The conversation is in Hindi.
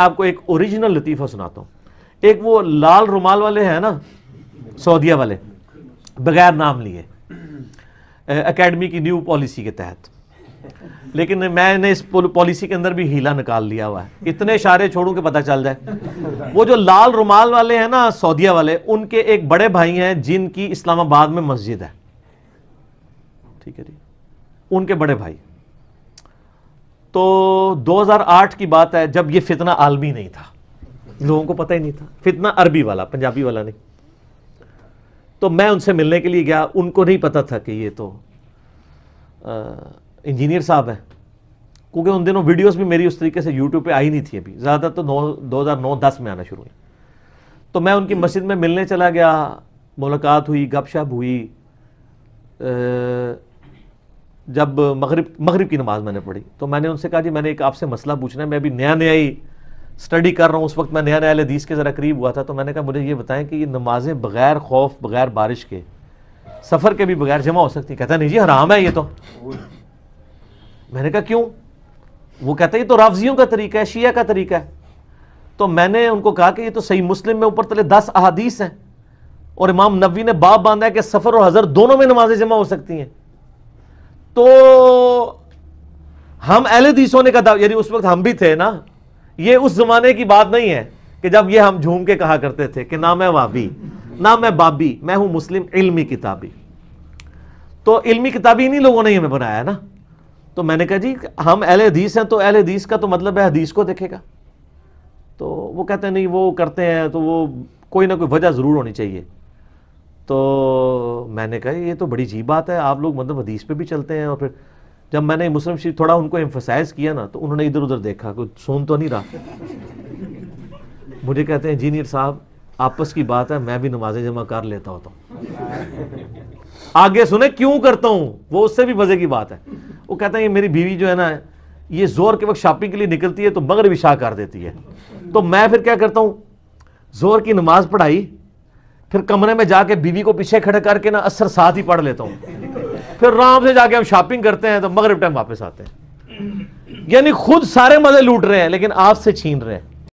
आपको एक ओरिजिनल लतीफ़ा सुनाता हूं एक वो लाल रुमाल वाले हैं ना सऊदिया वाले बगैर नाम लिए एकेडमी की न्यू पॉलिसी के तहत लेकिन मैंने इस पॉलिसी के अंदर भी हीला निकाल लिया हुआ है इतने इशारे छोड़ू के पता चल जाए वो जो लाल रुमाल वाले हैं ना सऊदिया वाले उनके एक बड़े भाई हैं जिनकी इस्लामाबाद में मस्जिद है ठीक है जी उनके बड़े भाई तो 2008 की बात है जब ये फितना आलमी नहीं था लोगों को पता ही नहीं था फितना अरबी वाला पंजाबी वाला नहीं तो मैं उनसे मिलने के लिए गया उनको नहीं पता था कि ये तो इंजीनियर साहब हैं क्योंकि उन दिनों वीडियोस भी मेरी उस तरीके से यूट्यूब पे आई नहीं थी अभी ज़्यादा तो नौ दो हज़ार नौ दस में आना शुरू हुई तो मैं उनकी मस्जिद में मिलने चला गया मुलाकात हुई गपशप हुई जब मगरब मगरब की नमाज़ मैंने पढ़ी तो मैंने उनसे कहा जी मैंने एक आपसे मसला पूछना है मैं अभी नया नया ही स्टडी कर रहा हूँ उस वक्त मैं नया नया लदीस के ज़रा करीब हुआ था तो मैंने कहा मुझे ये बताएं कि ये नमाज़ें बग़ैर खौफ बग़ैर बारिश के सफ़र के भी बगैर जमा हो सकती कहता नहीं जी हराम है ये तो मैंने कहा क्यों वो कहता है ये तो रावजियों का तरीका है शिया का तरीका है तो मैंने उनको कहा कि ये तो सही मुस्लिम में ऊपर तले दस अहादीस हैं और इमाम नबी ने बाप बांधा है कि सफ़र और हज़र दोनों में नमाजें जमा हो सकती हैं तो हम एल हदीस होने का यानी उस वक्त हम भी थे ना ये उस जमाने की बात नहीं है कि जब ये हम झूम के कहा करते थे कि ना मैं वाबी ना मैं बाबी मैं हूं मुस्लिम इल्मी किताबी तो इल्मी किताबी इन्हीं लोगों ने हमें बनाया ना तो मैंने कहा जी हम अहल हदीस हैं तो अहल हदीस का तो मतलब है हदीस को देखेगा तो वो कहते नहीं वो करते हैं तो वो कोई ना कोई वजह ज़रूर होनी चाहिए तो मैंने कहा ये तो बड़ी जी बात है आप लोग मतलब हदीस पे भी चलते हैं और फिर जब मैंने मुस्लिम शरीफ थोड़ा उनको एम्फोसाइज किया ना तो उन्होंने इधर उधर देखा कुछ सुन तो नहीं रहा मुझे कहते हैं इंजीनियर साहब आपस की बात है मैं भी नमाजें जमा कर लेता होता हूँ आगे सुने क्यों करता हूँ वो उससे भी मजे की बात है वो कहते हैं ये मेरी बीवी जो है ना ये जोर के वक्त शॉपिंग के लिए निकलती है तो मगर विशा कर देती है तो मैं फिर क्या करता हूँ जोर की नमाज पढ़ाई फिर कमरे में जाके बीवी को पीछे खड़े करके ना असर साथ ही पढ़ लेता हूं फिर आराम से जाके हम शॉपिंग करते हैं तो मगरब टाइम वापस आते हैं यानी खुद सारे मजे लूट रहे हैं लेकिन आपसे छीन रहे हैं